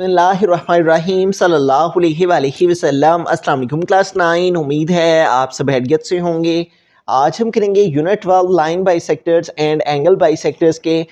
बसमीम सल्लाम class nine उम्मीद है आप सब हैरियत से होंगे आज हम करेंगे unit twelve line bisectors and angle bisectors के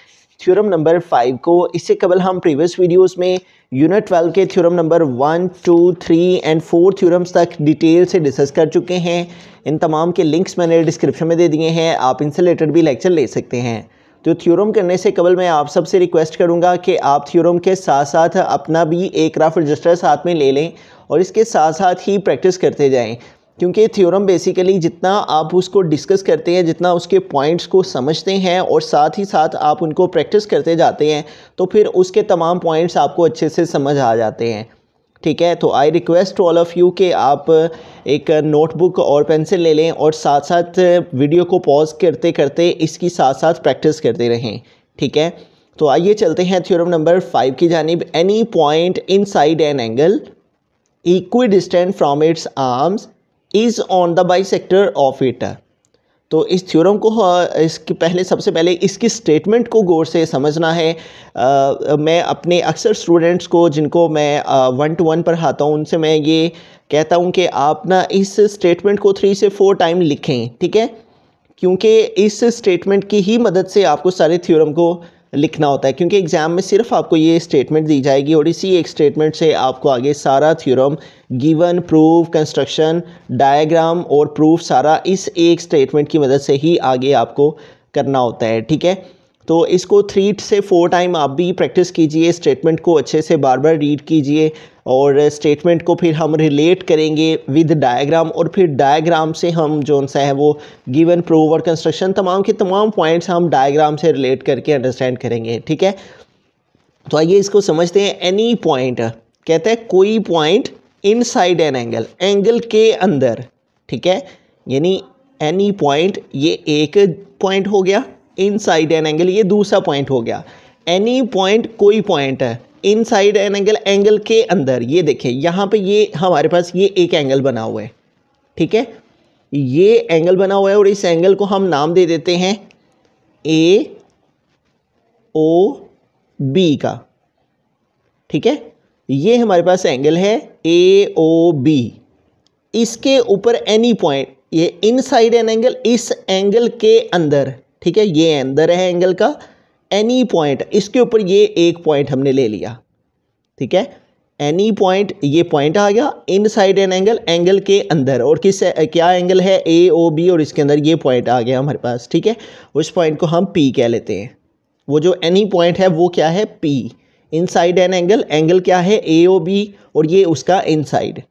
थ्योरम नंबर फाइव को इससे कबल हम प्रीवियस वीडियोस में यूनिट ट्वेल्व के theorem number one two three and four theorems तक डिटेल से डिस्कस कर चुके हैं इन तमाम के लिंक्स मैंने डिस्क्रिप्शन में दे दिए हैं आप इनसे रिलेटेड भी लेक्चर ले सकते हैं तो थ्योरम करने से कबल मैं आप सबसे रिक्वेस्ट करूँगा कि आप थ्योरम के साथ साथ अपना भी एक रफ रजिस्टर साथ में ले लें और इसके साथ साथ ही प्रैक्टिस करते जाएँ क्योंकि थ्योरम बेसिकली जितना आप उसको डिस्कस करते हैं जितना उसके पॉइंट्स को समझते हैं और साथ ही साथ आप उनको प्रैक्टिस करते जाते हैं तो फिर उसके तमाम पॉइंट्स आपको अच्छे से समझ आ जाते हैं ठीक है तो I request to all of you कि आप एक नोटबुक और पेंसिल ले लें और साथ साथ वीडियो को पॉज करते करते इसकी साथ साथ प्रैक्टिस करते रहें ठीक है तो आइए चलते हैं थ्योरम नंबर फाइव की जानब any point inside an angle equidistant from its arms is on the bisector of it तो इस थ्योरम को हाँ, इसके पहले सबसे पहले इसकी स्टेटमेंट को गौर से समझना है आ, मैं अपने अक्सर स्टूडेंट्स को जिनको मैं वन टू वन पढ़ाता हूँ उनसे मैं ये कहता हूँ कि आप ना इस स्टेटमेंट को थ्री से फोर टाइम लिखें ठीक है क्योंकि इस स्टेटमेंट की ही मदद से आपको सारे थ्योरम को लिखना होता है क्योंकि एग्ज़ाम में सिर्फ आपको ये स्टेटमेंट दी जाएगी और इसी एक स्टेटमेंट से आपको आगे सारा theorem given proof construction diagram और प्रूफ सारा इस एक स्टेटमेंट की मदद से ही आगे आपको करना होता है ठीक है तो इसको थ्री से फोर टाइम आप भी प्रैक्टिस कीजिए स्टेटमेंट को अच्छे से बार बार रीड कीजिए और स्टेटमेंट को फिर हम रिलेट करेंगे विद डायग्राम और फिर डायग्राम से हम जो सा है वो गिवन प्रूव और कंस्ट्रक्शन तमाम के तमाम पॉइंट्स हम डायग्राम से रिलेट करके अंडरस्टैंड करेंगे ठीक है तो आइए इसको समझते हैं एनी पॉइंट कहते हैं कोई point inside an angle angle के अंदर ठीक है यानी एनी पॉइंट ये एक पॉइंट हो गया इनसाइड एन एंगल ये दूसरा पॉइंट हो गया एनी पॉइंट कोई पॉइंट है inside an angle angle के अंदर ये देखें यहाँ पे ये हमारे पास ये एक एंगल बना हुआ है ठीक है ये एंगल बना हुआ है और इस एंगल को हम नाम दे देते हैं ए ओ बी का ठीक है ये हमारे पास एंगल है ए ओ बी इसके ऊपर एनी पॉइंट ये इन साइड एन एंगल इस एंगल के अंदर ठीक है ये अंदर है एंगल का एनी पॉइंट इसके ऊपर ये एक पॉइंट हमने ले लिया ठीक है एनी पॉइंट ये पॉइंट आ गया inside an angle angle के अंदर और किस क्या एंगल है ए ओ बी और इसके अंदर ये पॉइंट आ गया हमारे पास ठीक है उस पॉइंट को हम पी कह लेते हैं वो जो एनी पॉइंट है वो क्या है P inside an angle angle क्या है ए ओ बी और ये उसका इन साइड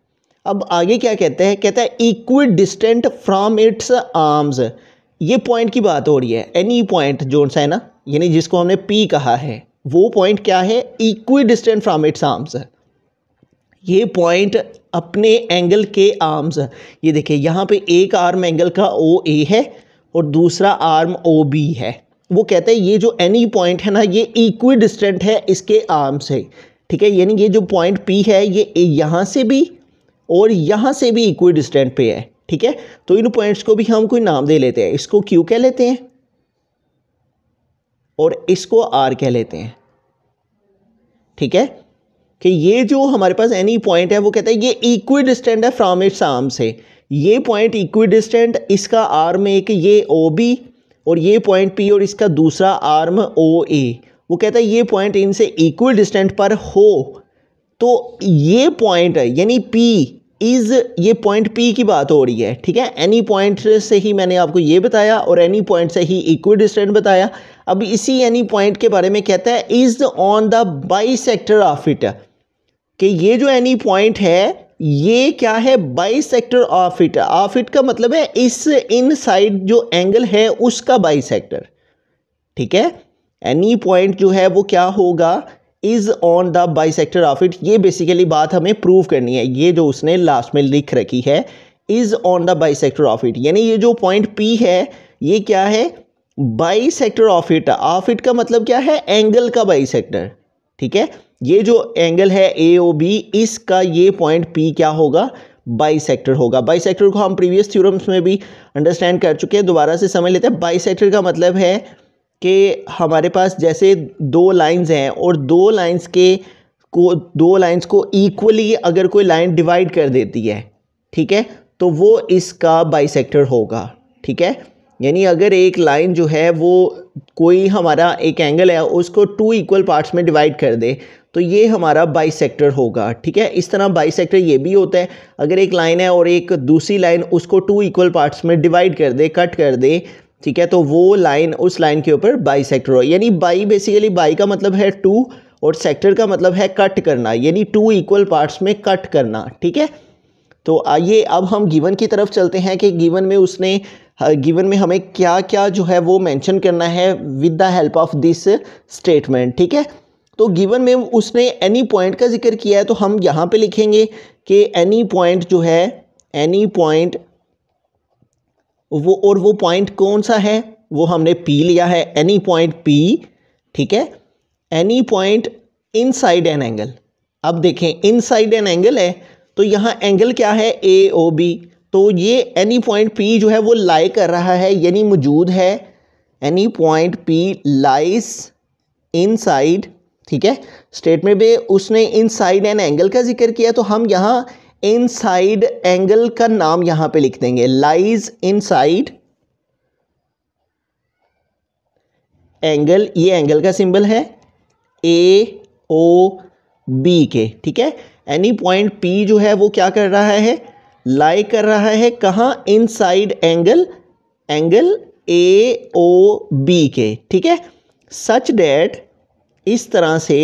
अब आगे क्या कहते हैं कहता है equal distant from its arms ये पॉइंट की बात हो रही है एनी पॉइंट जोन सा है ना यानी जिसको हमने पी कहा है वो पॉइंट क्या है equidistant from its arms ये पॉइंट अपने एंगल के आर्म्स ये देखिए यहाँ पे एक आर्म एंगल का ओ ए है और दूसरा आर्म ओ बी है वो कहते हैं ये जो एनी पॉइंट है ना ये इक्वी डिस्टेंट है इसके आर्म से ठीक है यानी ये जो पॉइंट पी है ये यहाँ से भी और यहाँ से भी इक्वी डिस्टेंट पे है ठीक है तो इन पॉइंट्स को भी हम कोई नाम दे लेते हैं इसको क्यू कह लेते हैं और इसको आर कह लेते हैं ठीक है कि ये जो हमारे पास एनी पॉइंट है वो कहता है ये इक्वी डिस्टेंट है फ्रॉम इट्स आर्म से ये पॉइंट इक्वी डिस्टेंट इसका आर्म एक ये ओ बी और ये पॉइंट पी और इसका दूसरा आर्म ओ ए वो कहता है ये पॉइंट इनसे इक्वल डिस्टेंट पर हो तो ये पॉइंट यानी पी इज़ ये पॉइंट पी की बात हो रही है ठीक है एनी पॉइंट से ही मैंने आपको ये बताया और एनी पॉइंट से ही इक्वी डिस्टेंट बताया अब इसी एनी पॉइंट के बारे में कहता है is on the bisector of it कि ये जो एनी पॉइंट है ये क्या है bisector of it of it का मतलब है इस इन साइड जो एंगल है उसका बाई सेक्टर ठीक है एनी पॉइंट जो है वो क्या होगा is on the bisector of it ये बेसिकली बात हमें प्रूव करनी है ये जो उसने लास्ट में लिख रखी है is on the bisector of it यानी ये जो पॉइंट पी है ये क्या है bisector of it of it का मतलब क्या है एंगल का बाई सेक्टर ठीक है ये जो एंगल है ए ओ बी इसका ये पॉइंट पी क्या होगा बाई सेक्टर होगा बाई सेक्टर को हम प्रीवियस थ्योरम्स में भी अंडरस्टैंड कर चुके हैं दोबारा से समझ लेते हैं बाई सेक्टर का मतलब है कि हमारे पास जैसे दो लाइंस हैं और दो लाइंस के को दो लाइंस को इक्वली अगर कोई लाइन डिवाइड कर देती है ठीक है तो वो इसका बाइसेक्टर होगा ठीक है यानी अगर एक लाइन जो है वो कोई हमारा एक एंगल है उसको टू इक्वल पार्ट्स में डिवाइड कर दे तो ये हमारा बाइसेक्टर होगा ठीक है इस तरह बाइसेक्टर ये भी होता है अगर एक लाइन है और एक दूसरी लाइन उसको टू इक्वल पार्ट्स में डिवाइड कर दे कट कर दे ठीक है तो वो लाइन उस लाइन के ऊपर बाई सेक्टर हो यानी बाई बेसिकली बाई का मतलब है टू और सेक्टर का मतलब है कट करना यानी टू इक्वल पार्ट्स में कट करना ठीक है तो आइए अब हम गिवन की तरफ चलते हैं कि गिवन में उसने गिवन में हमें क्या क्या जो है वो मेंशन करना है with the help of this statement ठीक है तो गिवन में उसने एनी पॉइंट का जिक्र किया है तो हम यहाँ पे लिखेंगे कि एनी पॉइंट जो है एनी पॉइंट वो और वो पॉइंट कौन सा है वो हमने पी लिया है एनी पॉइंट पी ठीक है any point inside an angle अब देखें इन साइड एन एंगल है तो यहाँ एंगल क्या है ए ओ बी तो ये एनी पॉइंट पी जो है वो लाई कर रहा है यानी मौजूद है any point P lies inside ठीक है स्टेटमेंट में उसने इन साइड एन एंगल का जिक्र किया तो हम यहाँ इनसाइड एंगल का नाम यहां पे लिख देंगे लाइज इनसाइड एंगल ये एंगल का सिंबल है ए ओ बी के ठीक है एनी पॉइंट पी जो है वो क्या कर रहा है लाई कर रहा है कहां inside angle angle A O B के ठीक है सच डैट इस तरह से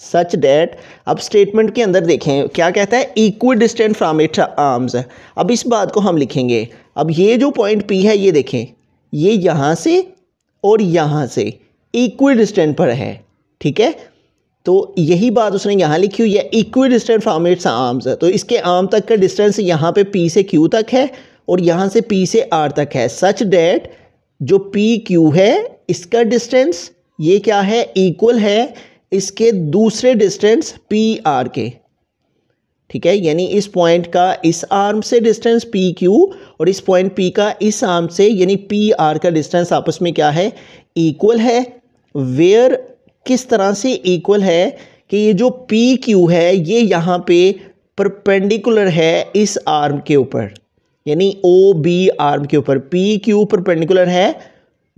सच डैट अब स्टेटमेंट के अंदर देखें क्या कहता है equal distant from it arms अब इस बात को हम लिखेंगे अब ये जो पॉइंट पी है ये देखें ये यहाँ से और यहाँ से इक्वल डिस्टेंट पर है ठीक है तो यही बात उसने यहाँ लिखी हुई है equal distant from its arms तो इसके आर्म तक का डिस्टेंस यहाँ पे पी से क्यू तक है और यहाँ से पी से आर तक है सच डैट जो पी क्यू है इसका डिस्टेंस ये क्या है इक्वल है इसके दूसरे डिस्टेंस पी आर के ठीक है यानी इस पॉइंट का इस आर्म से डिस्टेंस पी क्यू और इस पॉइंट पी का इस आर्म से यानी पी आर का डिस्टेंस आपस में क्या है इक्वल है वेयर किस तरह से इक्वल है कि ये जो पी क्यू है ये यहाँ पे परपेंडिकुलर है इस आर्म के ऊपर यानी ओ बी आर्म के ऊपर पी क्यू परपेंडिकुलर है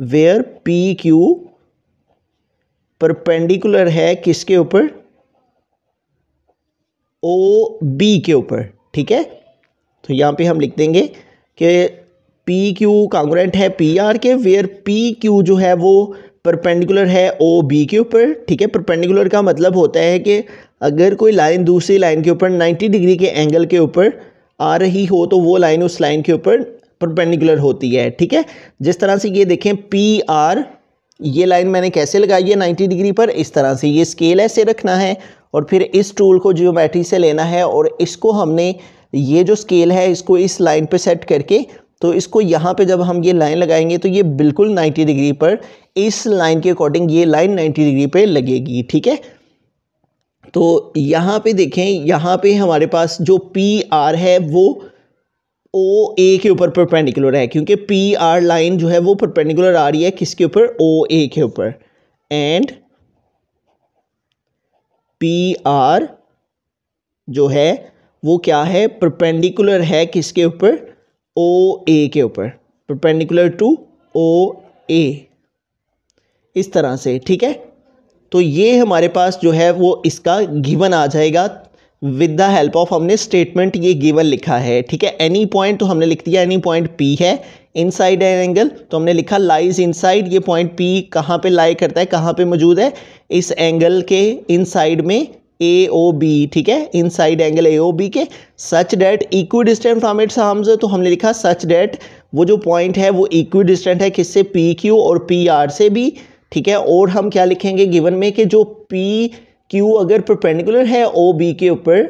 वेयर पी क्यू परपेंडिकुलर है किसके ऊपर ओ बी के ऊपर ठीक है तो यहाँ पे हम लिख देंगे कि पी क्यू कांग्रेंट है पी आर के वेयर पी क्यू जो है वो परपेंडिकुलर है ओ बी के ऊपर ठीक है परपेंडिकुलर का मतलब होता है कि अगर कोई लाइन दूसरी लाइन के ऊपर 90 डिग्री के एंगल के ऊपर आ रही हो तो वो लाइन उस लाइन के ऊपर परपेंडिकुलर होती है ठीक है जिस तरह से ये देखें पी आर ये लाइन मैंने कैसे लगाई है नाइन्टी डिग्री पर इस तरह से ये स्केल ऐसे रखना है और फिर इस टूल को जियोमेट्री से लेना है और इसको हमने ये जो स्केल है इसको इस लाइन पे सेट करके तो इसको यहाँ पे जब हम ये लाइन लगाएंगे तो ये बिल्कुल 90 डिग्री पर इस लाइन के अकॉर्डिंग ये लाइन 90 डिग्री पे लगेगी ठीक है तो यहाँ पे देखें यहाँ पे हमारे पास जो पी आर है वो ओ ए के ऊपर परपेंडिकुलर है क्योंकि पी आर लाइन जो है वो परपेंडिकुलर आ रही है किसके ऊपर ओ ए के ऊपर एंड पी आर जो है वो क्या है परपेंडिकुलर है किसके ऊपर ओ ए के ऊपर परपेंडिकुलर टू ओ ए इस तरह से ठीक है तो ये हमारे पास जो है वो इसका गिवन आ जाएगा विद द हेल्प ऑफ हमने स्टेटमेंट ये गिवन लिखा है ठीक है एनी पॉइंट तो हमने लिख दिया एनी पॉइंट पी है इनसाइड एन एंगल तो हमने लिखा लाइज इनसाइड ये पॉइंट पी कहाँ पे लाई करता है कहाँ पे मौजूद है इस एंगल के इनसाइड में ए ओ बी ठीक है inside angle A O B के such that equidistant from its arms तो हमने लिखा सच डेट वो जो पॉइंट है वो इक्वी डिस्टेंट है किससे पी क्यू और पी आर से भी ठीक है और हम क्या लिखेंगे गिवन में कि जो पी क्यू अगर परपेंडिकुलर है ओ बी के ऊपर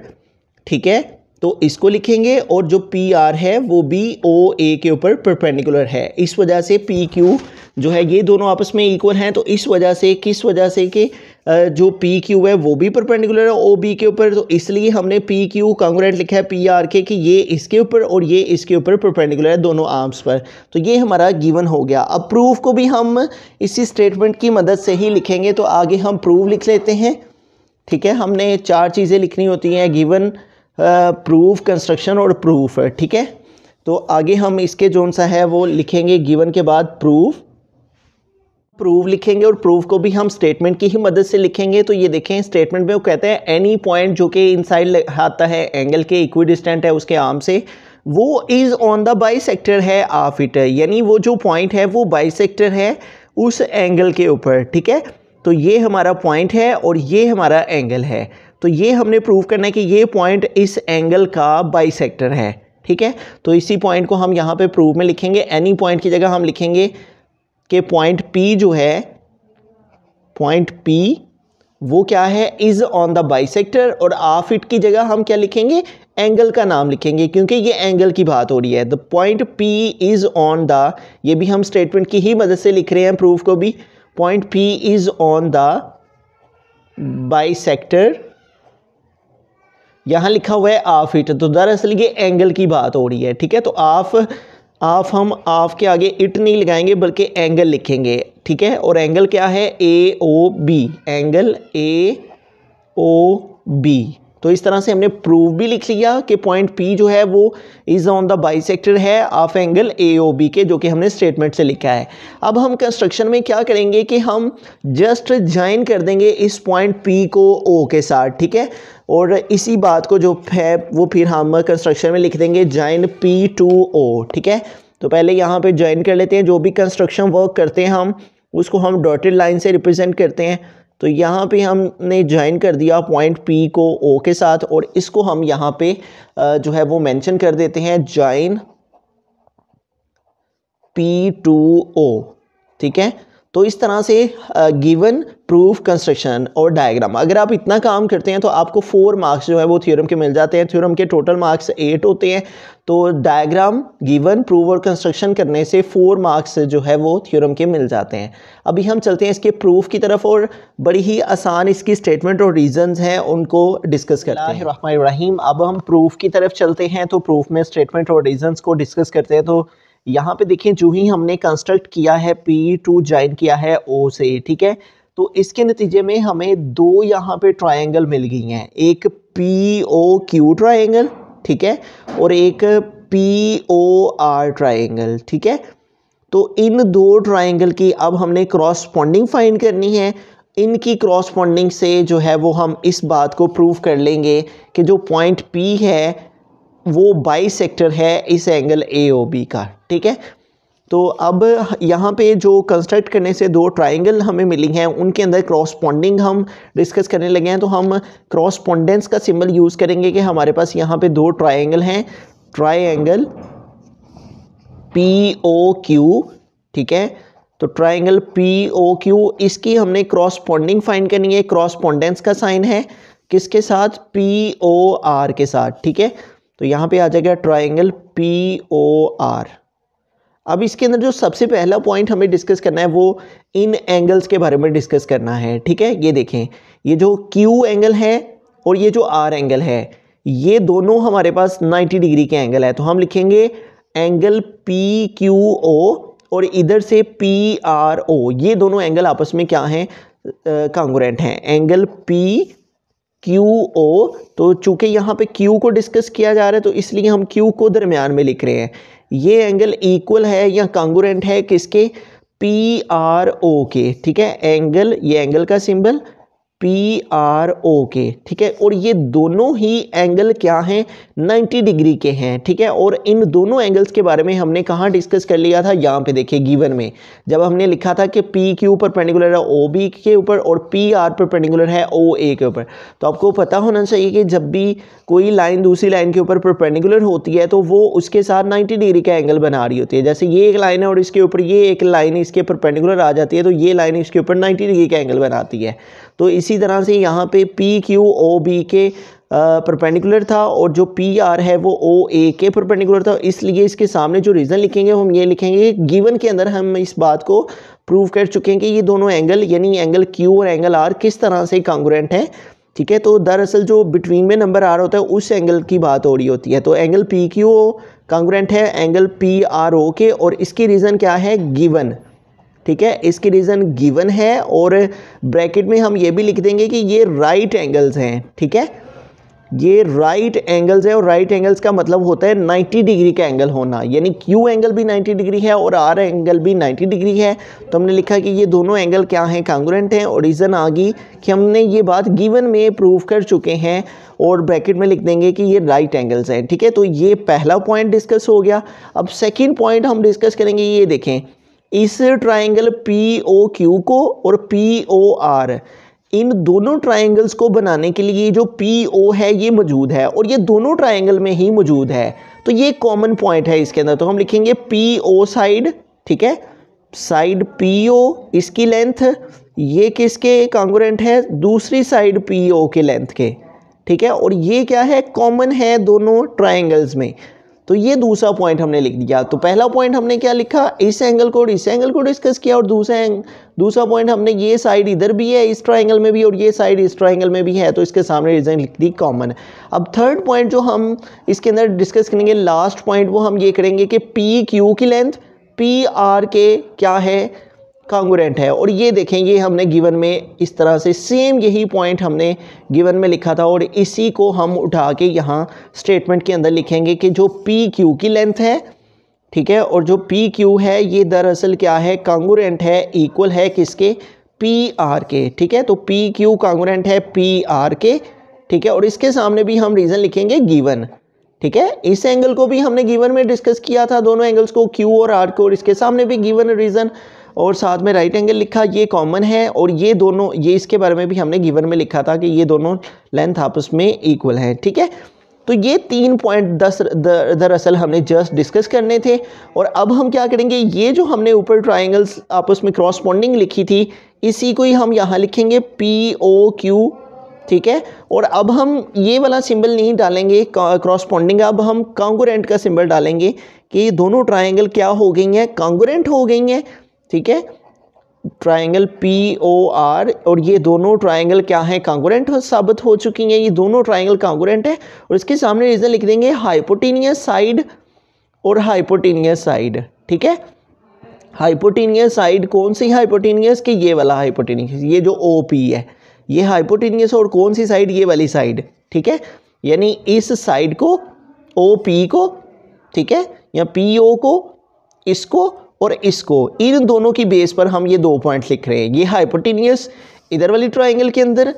ठीक है तो इसको लिखेंगे और जो पी आर है वो बी ओ ए के ऊपर परपेंडिकुलर है इस वजह से पी क्यू जो है ये दोनों आपस में इक्वल हैं तो इस वजह से किस वजह से कि जो पी क्यू है वो भी परपेंडिकुलर है ओ बी के ऊपर तो इसलिए हमने पी क्यू कॉन्ग्रेंट लिखा है पी आर के कि ये इसके ऊपर और ये इसके ऊपर परपेंडिकुलर है दोनों आर्म्स पर तो ये हमारा गिवन हो गया अब प्रूफ को भी हम इसी स्टेटमेंट की मदद से ही लिखेंगे तो आगे हम प्रूव लिख लेते हैं ठीक है हमने चार चीज़ें लिखनी होती हैं गिवन प्रूफ कंस्ट्रक्शन और प्रूफ ठीक है तो आगे हम इसके जोन सा है वो लिखेंगे गिवन के बाद प्रूफ प्रूफ लिखेंगे और प्रूफ को भी हम स्टेटमेंट की ही मदद से लिखेंगे तो ये देखें स्टेटमेंट में वो कहते हैं एनी पॉइंट जो कि इनसाइड आता है एंगल के इक्विडिस्टेंट है उसके आर्म से वो is on the bisector है आफ इट यानी वो जो पॉइंट है वो बाई सेक्टर है उस एंगल के ऊपर ठीक है तो ये हमारा पॉइंट है और ये हमारा एंगल है तो ये हमने प्रूव करना है कि ये पॉइंट इस एंगल का बाइसेक्टर है ठीक है तो इसी पॉइंट को हम यहाँ पे प्रूव में लिखेंगे एनी पॉइंट की जगह हम लिखेंगे कि पॉइंट पी जो है पॉइंट पी वो क्या है इज़ ऑन द बाइसेक्टर और आफ इट की जगह हम क्या लिखेंगे एंगल का नाम लिखेंगे क्योंकि ये एंगल की बात हो रही है the point P is on the ये भी हम स्टेटमेंट की ही मदद से लिख रहे हैं प्रूफ को भी point P is on the bisector यहाँ लिखा हुआ है आफ इट तो दरअसल ये एंगल की बात हो रही है ठीक है तो आफ आफ हम आफ के आगे इट नहीं लगाएंगे बल्कि एंगल लिखेंगे ठीक है और एंगल क्या है A O B angle A O B तो इस तरह से हमने प्रूव भी लिख लिया कि पॉइंट पी जो है वो इज़ ऑन द सेक्टर है of angle A O B के जो कि हमने स्टेटमेंट से लिखा है अब हम कंस्ट्रक्शन में क्या करेंगे कि हम जस्ट ज्वाइन कर देंगे इस पॉइंट पी को ओ के साथ ठीक है और इसी बात को जो है वो फिर हम कंस्ट्रक्शन में लिख देंगे ज्वाइन पी टू ओ ठीक है तो पहले यहाँ पे ज्वाइन कर लेते हैं जो भी कंस्ट्रक्शन वर्क करते हैं हम उसको हम डॉटेड लाइन से रिप्रेजेंट करते हैं तो यहाँ पे हमने ज्वाइन कर दिया पॉइंट पी को ओ के साथ और इसको हम यहाँ पे जो है वो मेंशन कर देते हैं ज्वाइन पी टू ओ ठीक है तो इस तरह से गिवन प्रूफ कंस्ट्रक्शन और डायग्राम अगर आप इतना काम करते हैं तो आपको फोर मार्क्स जो है वो थ्योरम के मिल जाते हैं थ्योरम के टोटल मार्क्स एट होते हैं तो डायग्राम गिवन प्रूफ और कंस्ट्रक्शन करने से फोर मार्क्स जो है वो थ्योरम के मिल जाते हैं अभी हम चलते हैं इसके प्रूफ की तरफ और बड़ी ही आसान इसकी स्टेटमेंट और रीजंस हैं उनको डिस्कस करते हैं अब हम प्रूफ की तरफ चलते हैं तो प्रूफ में स्टेटमेंट और रीजंस को डिस्कस करते हैं तो यहाँ पे देखिए जो ही हमने कंस्ट्रक्ट किया है पी टू ज्वाइन किया है ओ से ठीक है तो इसके नतीजे में हमें दो यहाँ पे ट्राइंगल मिल गई हैं एक पी ओ क्यू ट्राइंगल ठीक है और एक पी ओ आर ट्राइंगल ठीक है तो इन दो ट्राइंगल की अब हमने क्रॉसपॉन्डिंग फाइंड करनी है इनकी क्रॉसपॉन्डिंग से जो है वो हम इस बात को प्रूव कर लेंगे कि जो पॉइंट पी है वो बाई सेक्टर है इस एंगल ए ओ बी का ठीक है तो अब यहाँ पे जो कंस्ट्रक्ट करने से दो ट्राइंगल हमें मिली हैं उनके अंदर क्रॉसपॉन्डिंग हम डिस्कस करने लगे हैं तो हम क्रॉसपॉन्डेंस का सिंबल यूज़ करेंगे कि हमारे पास यहाँ पे दो ट्राइंगल हैं ट्राइंगल पी ओ क्यू ठीक है तो ट्राइंगल पी ओ क्यू इसकी हमने क्रॉसपॉन्डिंग फाइंड करनी है क्रॉसपॉन्डेंस का साइन है किसके साथ पी ओ आर के साथ ठीक है तो यहाँ पे आ जाएगा ट्राइंगल पी ओ आर अब इसके अंदर जो सबसे पहला पॉइंट हमें डिस्कस करना है वो इन एंगल्स के बारे में डिस्कस करना है ठीक है ये देखें ये जो क्यू एंगल है और ये जो आर एंगल है ये दोनों हमारे पास 90 डिग्री के एंगल है तो हम लिखेंगे एंगल पी क्यू ओ और इधर से पी आर ओ ये दोनों एंगल आपस में क्या हैं कांग्रेंट हैं एंगल पी क्यू ओ तो चूंकि यहाँ पे क्यू को डिस्कस किया जा रहा है तो इसलिए हम क्यू को दरमियान में लिख रहे हैं ये एंगल इक्वल है या कांगोरेंट है किसके पी आर ओ के ठीक है एंगल ये एंगल का सिंबल पी आर ओ के ठीक है और ये दोनों ही एंगल क्या हैं 90 डिग्री के हैं ठीक है और इन दोनों एंगल्स के बारे में हमने कहाँ डिस्कस कर लिया था यहाँ पे देखिए गिवन में जब हमने लिखा था कि पी के ऊपर पेंडिकुलर है ओ बी के ऊपर और पी आर पर पेंडिकुलर है ओ ए के ऊपर तो आपको पता होना चाहिए कि जब भी कोई लाइन दूसरी लाइन के ऊपर परपेंडिकुलर होती है तो वो उसके साथ नाइन्टी डिग्री का एंगल बना रही होती है जैसे ये एक लाइन है और इसके ऊपर ये एक लाइन इसके परपेंडिकुलर आ जाती है तो ये लाइन इसके ऊपर नाइन्टी डिग्री का एंगल बनाती है तो इसी तरह से यहाँ पे पी क्यू ओ बी के परपेंडिकुलर था और जो पी आर है वो ओ ए के परपेंडिकुलर था इसलिए इसके सामने जो रीज़न लिखेंगे हम ये लिखेंगे गिवन के अंदर हम इस बात को प्रूव कर चुके हैं कि ये दोनों एंगल यानी एंगल क्यू और एंगल आर किस तरह से कॉन्ग्रेंट है ठीक है तो दरअसल जो बिटवीन में नंबर आर होता है उस एंगल की बात हो रही होती है तो एंगल पी क्यू कांग्रेंट है एंगल पी आर ओ के और इसकी रीज़न क्या है गिवन ठीक है इसकी रीज़न गिवन है और ब्रैकेट में हम ये भी लिख देंगे कि ये राइट एंगल्स हैं ठीक है ये राइट एंगल्स है और राइट एंगल्स का मतलब होता है 90 डिग्री का एंगल होना यानी क्यू एंगल भी 90 डिग्री है और आर एंगल भी 90 डिग्री है तो हमने लिखा कि ये दोनों एंगल क्या हैं कांग्रेंट हैं और रीज़न आ गई कि हमने ये बात गिवन में प्रूव कर चुके हैं और ब्रैकेट में लिख देंगे कि ये राइट एंगल्स हैं ठीक है तो ये पहला पॉइंट डिस्कस हो गया अब सेकेंड पॉइंट हम डिस्कस करेंगे ये देखें इस ट्राइंगल पी ओ क्यू को और पी ओ आर इन दोनों ट्राइंगल्स को बनाने के लिए जो पी ओ है ये मौजूद है और ये दोनों ट्राइंगल में ही मौजूद है तो ये कॉमन पॉइंट है इसके अंदर तो हम लिखेंगे पी ओ साइड ठीक है साइड पी ओ इसकी लेंथ ये किसके कॉन्ग्रेंट है दूसरी साइड पी ओ के लेंथ के ठीक है और ये क्या है कॉमन है दोनों ट्राइंगल्स में तो ये दूसरा पॉइंट हमने लिख दिया तो पहला पॉइंट हमने क्या लिखा इस एंगल को इस एंगल को डिस्कस किया और दूसरा दूसरा पॉइंट हमने ये साइड इधर भी है इस ट्राइंगल में भी और ये साइड इस ट्राइंगल में भी है तो इसके सामने रीजन लिख दी कॉमन अब थर्ड पॉइंट जो हम इसके अंदर डिस्कस करेंगे लास्ट पॉइंट वो हम ये करेंगे कि पी क्यू की लेंथ पी आर के क्या है कांगुरेंट है और ये देखें ये हमने गिवन में इस तरह से सेम यही पॉइंट हमने गिवन में लिखा था और इसी को हम उठा के यहाँ स्टेटमेंट के अंदर लिखेंगे कि जो पी क्यू की लेंथ है ठीक है और जो पी क्यू है ये दरअसल क्या है कांगुरेंट है इक्वल है किसके पी आर के ठीक है तो पी क्यू कांगोरेंट है पी आर के ठीक है और इसके सामने भी हम रीज़न लिखेंगे गिवन ठीक है इस एंगल को भी हमने गिवन में डिस्कस किया था दोनों एंगल्स को क्यू और आर को और इसके सामने भी गिवन रीज़न और साथ में राइट एंगल लिखा ये कॉमन है और ये दोनों ये इसके बारे में भी हमने गिवन में लिखा था कि ये दोनों लेंथ आपस में इक्वल है ठीक है तो ये तीन पॉइंट दस दरअसल हमने जस्ट डिस्कस करने थे और अब हम क्या करेंगे ये जो हमने ऊपर ट्राइंगल्स आपस में क्रॉस पॉन्डिंग लिखी थी इसी को ही हम यहाँ लिखेंगे पी ओ क्यू ठीक है और अब हम ये वाला सिंबल नहीं डालेंगे क्रॉसपॉन्डिंग अब हम कॉन्गोरेंट का सिंबल डालेंगे कि दोनों ट्राइंगल क्या हो गई हैं कॉन्गोरेंट हो गई हैं ठीक है ट्रायंगल पी ओ आर और ये दोनों ट्रायंगल क्या हैं कांगोरेंट साबित हो चुकी हैं ये दोनों ट्रायंगल कांगोरेंट है और इसके सामने रीज़न लिख देंगे हाइपोटीनियस साइड और हाइपोटीनियस साइड ठीक है हाइपोटीनियस साइड कौन सी हाइपोटीनियस कि ये वाला हाइपोटीनियस ये जो ओ पी है ये हाइपोटीनियस और कौन सी साइड ये वाली साइड ठीक है यानी इस साइड को ओ पी को ठीक है या पी ओ को इसको और इसको इन दोनों की बेस पर हम ये दो पॉइंट लिख रहे हैं ये हाइपोटीनियस इधर वाली ट्राइंगल के अंदर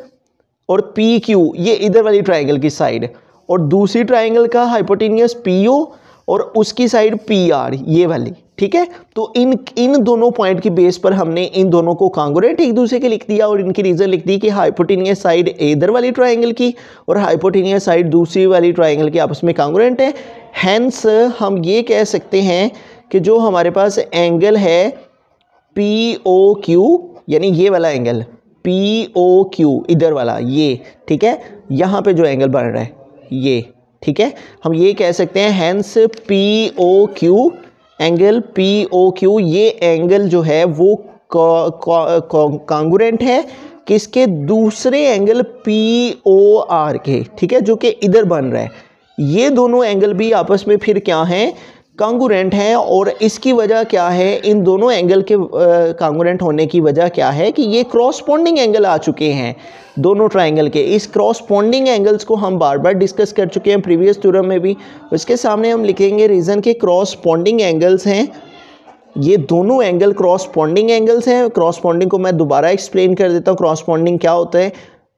और पी क्यू ये इधर वाली ट्राइंगल की साइड और दूसरी ट्राइंगल का हाइपोटीनियस पी ओ और उसकी साइड पी आर ये वाली ठीक है तो इन इन दोनों पॉइंट की बेस पर हमने इन दोनों को कांगोरेट एक दूसरे के लिख दिया और इनकी रीज़न लिख दी कि हाइपोटीनियस साइड इधर वाली ट्राइंगल की और हाइपोटीनियस साइड दूसरी वाली ट्राइंगल की आपस में कांगोरेंट है हैंस हम ये कह सकते हैं कि जो हमारे पास एंगल है पी ओ क्यू यानी ये वाला एंगल पी ओ क्यू इधर वाला ये ठीक है यहाँ पे जो एंगल बन रहा है ये ठीक है हम ये कह सकते हैं hence P O Q angle P O Q ये एंगल जो है वो कांगुरेंट है किसके दूसरे एंगल पी ओ आर के ठीक है जो कि इधर बन रहा है ये दोनों एंगल भी आपस में फिर क्या हैं कांगोरेंट हैं और इसकी वजह क्या है इन दोनों एंगल के कांगोरेंट होने की वजह क्या है कि ये क्रॉसपॉन्डिंग एंगल आ चुके हैं दोनों ट्राइंगल के इस क्रॉसपॉन्डिंग एंगल्स को हम बार बार डिस्कस कर चुके हैं प्रीवियस थ्योरम में भी उसके सामने हम लिखेंगे रीज़न के क्रॉसपॉन्डिंग एंगल्स हैं ये दोनों एंगल क्रॉसपॉन्डिंग एंगल्स हैं क्रॉसपॉन्डिंग को मैं दोबारा एक्सप्लेन कर देता हूँ क्रॉसपॉन्डिंग क्या होता है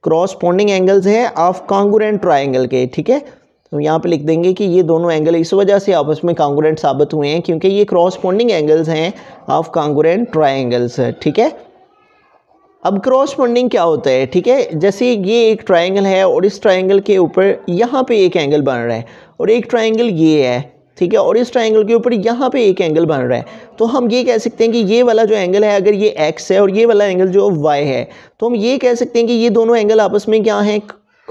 क्रॉसपॉन्डिंग एंगल्स हैं ऑफ कांगोरेंट ट्राइंगल के ठीक है तो यहाँ पे लिख देंगे कि ये दोनों एंगल इस वजह से आपस में कांगोरेंट साबित हुए हैं क्योंकि ये क्रॉसपॉन्डिंग एंगल्स हैं ऑफ कांगोरेंट ट्राइंगल्स ठीक है अब क्रॉसपॉन्डिंग क्या होता है ठीक है जैसे ये एक ट्राइंगल है और इस ट्राइंगल के ऊपर यहाँ पे एक एंगल बन रहा है और एक ट्राइंगल ये है ठीक है और इस ट्राइंगल के ऊपर यहाँ पे एक एंगल बन रहा है तो हम ये कह सकते हैं कि ये वाला जो एंगल है अगर ये एक्स है और ये वाला एंगल जो वाई है तो हम ये कह सकते हैं कि ये दोनों एंगल आपस में क्या हैं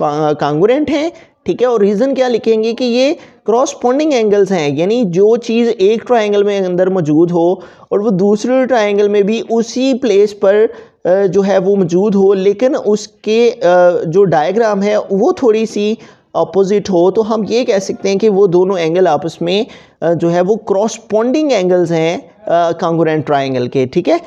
कांगोरेंट हैं ठीक है और रीज़न क्या लिखेंगे कि ये क्रॉसपॉन्डिंग एंगल्स हैं यानी जो चीज़ एक ट्राइंगल में अंदर मौजूद हो और वो दूसरे ट्राइंगल में भी उसी प्लेस पर जो है वो मौजूद हो लेकिन उसके जो डायग्राम है वो थोड़ी सी अपोजिट हो तो हम ये कह सकते हैं कि वो दोनों एंगल आपस में जो है वो क्रॉसपॉन्डिंग एंगल्स हैं कांगोरेंट ट्राइंगल के ठीक है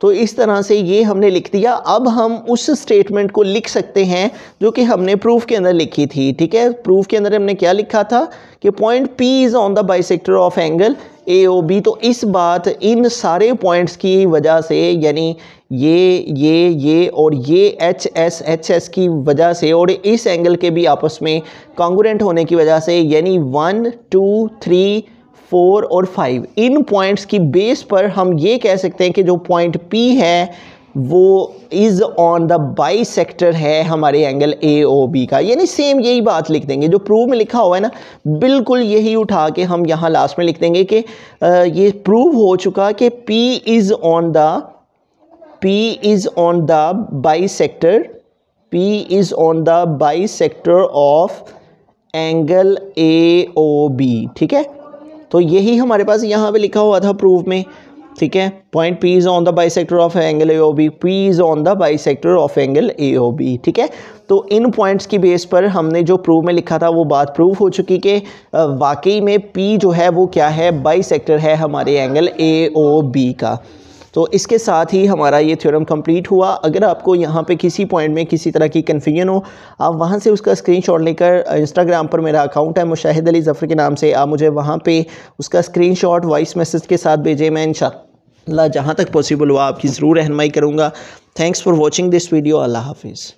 तो इस तरह से ये हमने लिख दिया अब हम उस स्टेटमेंट को लिख सकते हैं जो कि हमने प्रूफ के अंदर लिखी थी ठीक है प्रूफ के अंदर हमने क्या लिखा था कि point P is on the bisector of angle A O B तो इस बात इन सारे पॉइंट्स की वजह से यानी ये ये ये और ये एच एस एच एस की वजह से और इस एंगल के भी आपस में कॉन्गोरेंट होने की वजह से यानी वन टू थ्री फोर और फाइव इन पॉइंट्स की बेस पर हम ये कह सकते हैं कि जो पॉइंट पी है वो is on the bisector है हमारे एंगल ए ओ बी का यानी सेम यही बात लिख देंगे जो प्रूव में लिखा हुआ है ना बिल्कुल यही उठा के हम यहाँ लास्ट में लिख देंगे कि ये प्रूव हो चुका कि P is on the P is on the bisector P is on the bisector of angle A O B ठीक है तो यही हमारे पास यहाँ पे लिखा हुआ था प्रूफ में ठीक है point P is on the bisector of angle A O B P is on the bisector of angle A O B ठीक है तो इन पॉइंट्स की बेस पर हमने जो प्रूव में लिखा था वो बात प्रूफ हो चुकी कि वाकई में पी जो है वो क्या है बाई सेक्टर है हमारे एंगल ए ओ बी का तो इसके साथ ही हमारा ये थ्योरम कंप्लीट हुआ अगर आपको यहाँ पे किसी पॉइंट में किसी तरह की कन्फ्यूजन हो आप वहाँ से उसका स्क्रीनशॉट लेकर इंस्टाग्राम पर मेरा अकाउंट है मुशाहिद अली ज़फ़र के नाम से आप मुझे वहाँ पर उसका स्क्रीनशॉट वॉइस मैसेज के साथ भेजें मैं इनशाला जहाँ तक पॉसिबल हुआ आपकी ज़रूर रहनमई करूँगा thanks for watching this video अल्लाह हाफिज़